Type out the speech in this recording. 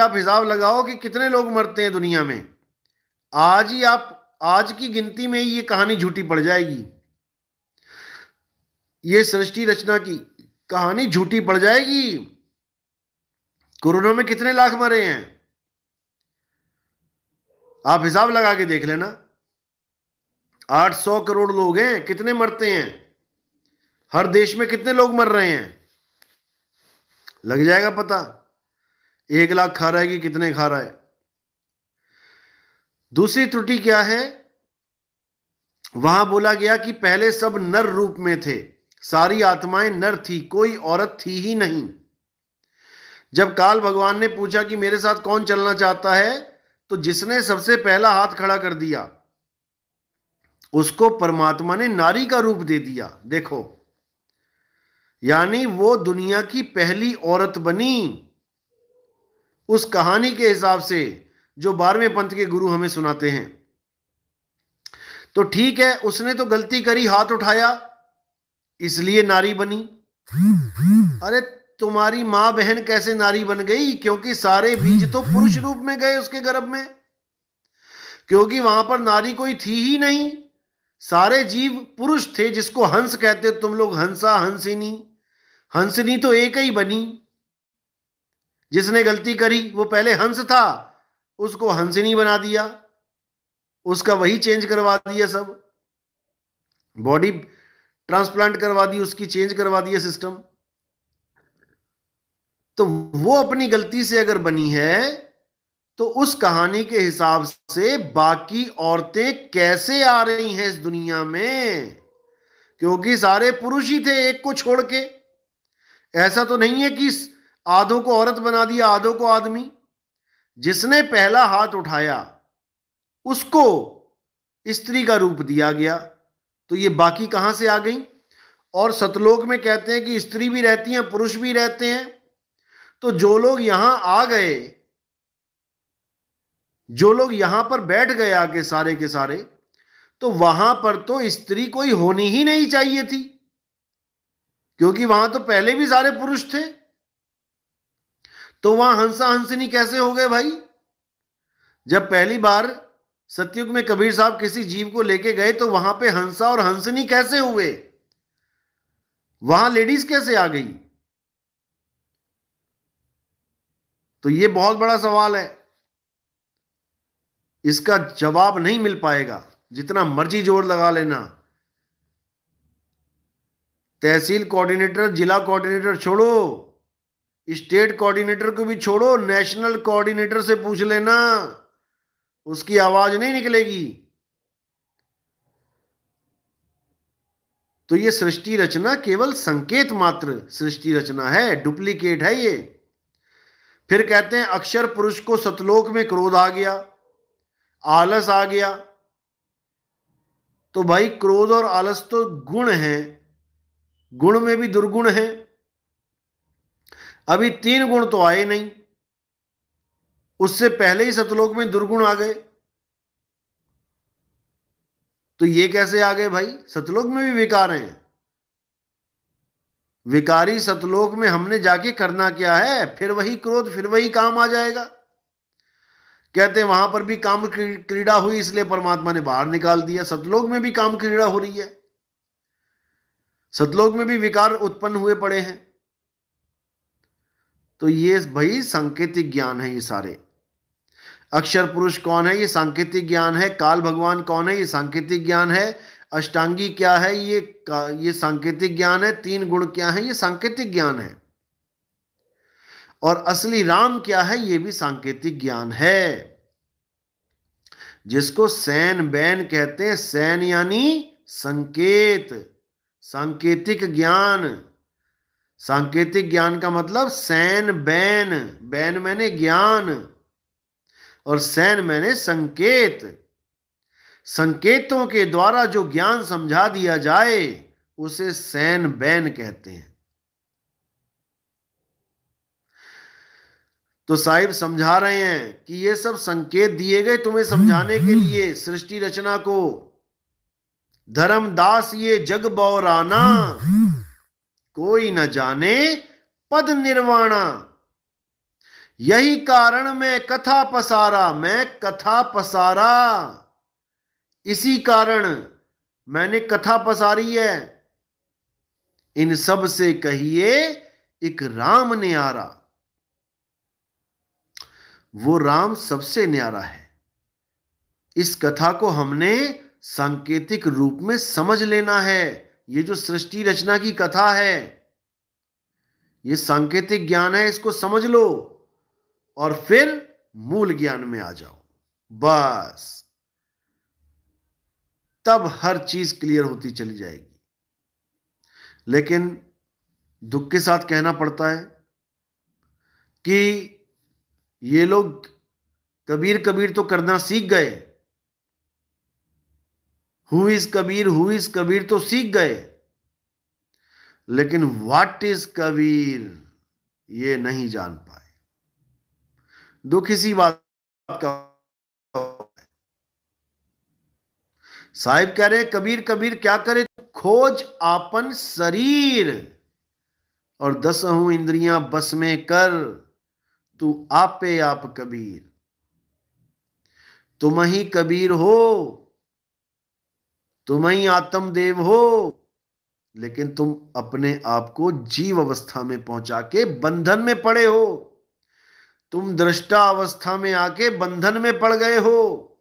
आप हिसाब लगाओ कि कितने लोग मरते हैं दुनिया में आज ही आप आज की गिनती में ही ये कहानी झूठी पड़ जाएगी ये सृष्टि रचना की कहानी झूठी पड़ जाएगी कोरोना में कितने लाख मरे हैं आप हिसाब लगा के देख लेना 800 करोड़ लोग हैं कितने मरते हैं हर देश में कितने लोग मर रहे हैं लग जाएगा पता एक लाख खा रहा है कि कितने खा रहा है दूसरी त्रुटि क्या है वहां बोला गया कि पहले सब नर रूप में थे सारी आत्माएं नर थी कोई औरत थी ही नहीं जब काल भगवान ने पूछा कि मेरे साथ कौन चलना चाहता है तो जिसने सबसे पहला हाथ खड़ा कर दिया उसको परमात्मा ने नारी का रूप दे दिया देखो यानी वो दुनिया की पहली औरत बनी उस कहानी के हिसाब से जो बारहवें पंथ के गुरु हमें सुनाते हैं तो ठीक है उसने तो गलती करी हाथ उठाया इसलिए नारी बनी अरे तुम्हारी मां बहन कैसे नारी बन गई क्योंकि सारे बीज तो पुरुष रूप में गए उसके गर्भ में क्योंकि वहां पर नारी कोई थी ही नहीं सारे जीव पुरुष थे जिसको हंस कहते तुम लोग हंसा हंसिनी हंसनी तो एक ही बनी जिसने गलती करी वो पहले हंस था उसको नहीं बना दिया उसका वही चेंज करवा दिया सब बॉडी ट्रांसप्लांट करवा दी उसकी चेंज करवा दिया सिस्टम तो वो अपनी गलती से अगर बनी है तो उस कहानी के हिसाब से बाकी औरतें कैसे आ रही हैं इस दुनिया में क्योंकि सारे पुरुष ही थे एक को छोड़ के ऐसा तो नहीं है कि आधो को औरत बना दिया आधो को आदमी जिसने पहला हाथ उठाया उसको स्त्री का रूप दिया गया तो ये बाकी कहां से आ गई और सतलोक में कहते हैं कि स्त्री भी रहती हैं पुरुष भी रहते हैं तो जो लोग यहां आ गए जो लोग यहां पर बैठ गए आके सारे के सारे तो वहां पर तो स्त्री कोई होनी ही नहीं चाहिए थी क्योंकि वहां तो पहले भी सारे पुरुष थे तो वहां हंसा हंसनी कैसे हो गए भाई जब पहली बार सत्युग में कबीर साहब किसी जीव को लेके गए तो वहां पे हंसा और हंसनी कैसे हुए वहां लेडीज कैसे आ गई तो ये बहुत बड़ा सवाल है इसका जवाब नहीं मिल पाएगा जितना मर्जी जोर लगा लेना तहसील कोऑर्डिनेटर जिला कोऑर्डिनेटर छोड़ो स्टेट कोऑर्डिनेटर को भी छोड़ो नेशनल कोऑर्डिनेटर से पूछ लेना उसकी आवाज नहीं निकलेगी तो ये सृष्टि रचना केवल संकेत मात्र सृष्टि रचना है डुप्लीकेट है ये फिर कहते हैं अक्षर पुरुष को सतलोक में क्रोध आ गया आलस आ गया तो भाई क्रोध और आलस तो गुण है गुण में भी दुर्गुण है अभी तीन गुण तो आए नहीं उससे पहले ही सतलोक में दुर्गुण आ गए तो ये कैसे आ गए भाई सतलोक में भी विकार हैं विकारी सतलोक में हमने जाके करना क्या है फिर वही क्रोध फिर वही काम आ जाएगा कहते हैं वहां पर भी काम क्रीड़ा हुई इसलिए परमात्मा ने बाहर निकाल दिया सतलोक में भी काम क्रीड़ा हो रही है सतलोक में भी विकार उत्पन्न हुए पड़े हैं तो ये भाई सांकेतिक ज्ञान है ये सारे अक्षर पुरुष कौन है ये सांकेतिक ज्ञान है काल भगवान कौन है ये सांकेतिक ज्ञान है अष्टांगी क्या है ये ये सांकेतिक ज्ञान है तीन गुण क्या है ये सांकेतिक ज्ञान है और असली राम क्या है ये भी सांकेतिक ज्ञान है जिसको सैन बैन कहते हैं सैन यानी संकेत सांकेतिक ज्ञान सांकेतिक ज्ञान का मतलब सैन बैन बैन मैंने ज्ञान और सैन मैंने संकेत संकेतों के द्वारा जो ज्ञान समझा दिया जाए उसे सैन बैन कहते हैं तो साहिब समझा रहे हैं कि ये सब संकेत दिए गए तुम्हें समझाने के लिए सृष्टि रचना को धर्मदास ये जग बौराना कोई न जाने पद निर्वाणा यही कारण मैं कथा पसारा मैं कथा पसारा इसी कारण मैंने कथा पसारी है इन सब से कहिए एक राम न्यारा वो राम सबसे न्यारा है इस कथा को हमने सांकेतिक रूप में समझ लेना है ये जो सृष्टि रचना की कथा है ये सांकेतिक ज्ञान है इसको समझ लो और फिर मूल ज्ञान में आ जाओ बस तब हर चीज क्लियर होती चली जाएगी लेकिन दुख के साथ कहना पड़ता है कि ये लोग कबीर कबीर तो करना सीख गए who is Kabir who is Kabir तो सीख गए लेकिन व्हाट इज कबीर ये नहीं जान पाए दुख इसी बात का साहिब कह रहे कबीर कबीर क्या करे खोज आपन शरीर और दसहू इंद्रियां बस में कर तू आपे आप कबीर तुम ही कबीर हो तुम ही आत्मदेव हो लेकिन तुम अपने आप को जीव अवस्था में पहुंचा के बंधन में पड़े हो तुम दृष्टा अवस्था में आके बंधन में पड़ गए हो